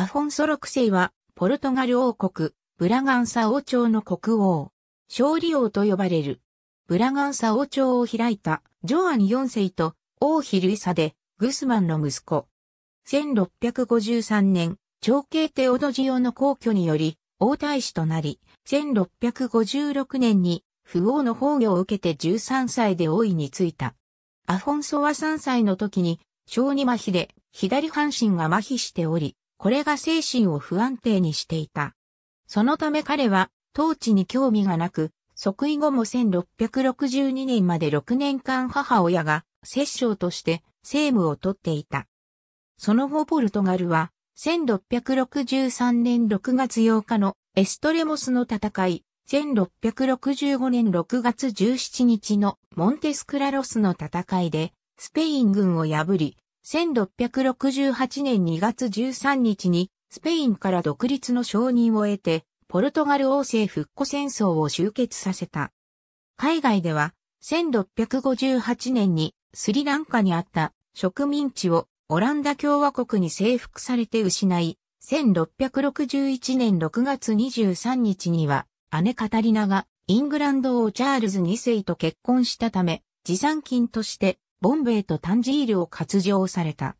アフォンソ6世は、ポルトガル王国、ブラガンサ王朝の国王、勝利王と呼ばれる。ブラガンサ王朝を開いた、ジョアン4世と、王妃ルイサで、グスマンの息子。1653年、長兄テオドジオの皇居により、王太子となり、1656年に、不王の崩御を受けて13歳で王位に就いた。アフォンソは3歳の時に、小児麻痺で左半身が麻痺しており、これが精神を不安定にしていた。そのため彼は、統治に興味がなく、即位後も1662年まで6年間母親が、摂政として政務をとっていた。その後ポルトガルは、1663年6月8日のエストレモスの戦い、1665年6月17日のモンテスクラロスの戦いで、スペイン軍を破り、1668年2月13日にスペインから独立の承認を得て、ポルトガル王政復古戦争を終結させた。海外では、1658年にスリランカにあった植民地をオランダ共和国に征服されて失い、1661年6月23日には姉カタリナがイングランド王チャールズ2世と結婚したため、持参金としてボンベイとタンジールを割譲された。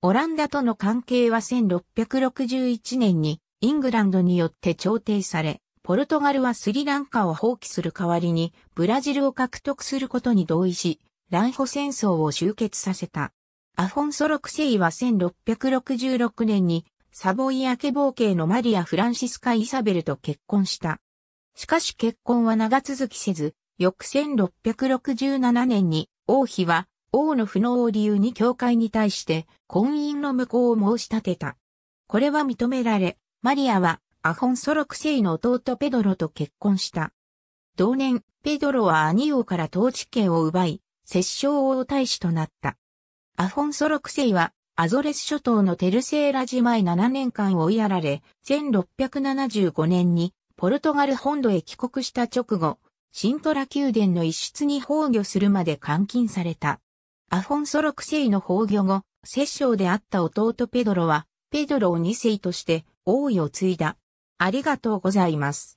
オランダとの関係は1661年にイングランドによって調停され、ポルトガルはスリランカを放棄する代わりにブラジルを獲得することに同意し、乱歩戦争を終結させた。アフォンソ6世は1666年にサボイア家冒険のマリア・フランシスカ・イサベルと結婚した。しかし結婚は長続きせず、翌1667年に王妃は王の不能を理由に教会に対して婚姻の無効を申し立てた。これは認められ、マリアはアホンソロクセイの弟ペドロと結婚した。同年、ペドロは兄王から統治権を奪い、摂政王大使となった。アフォンソロクセイは、アゾレス諸島のテルセーラ島へ7年間追いやられ、1675年にポルトガル本土へ帰国した直後、シントラ宮殿の一室に崩御するまで監禁された。アフォンソ6世の崩御後、摂政であった弟ペドロは、ペドロを2世として王位を継いだ。ありがとうございます。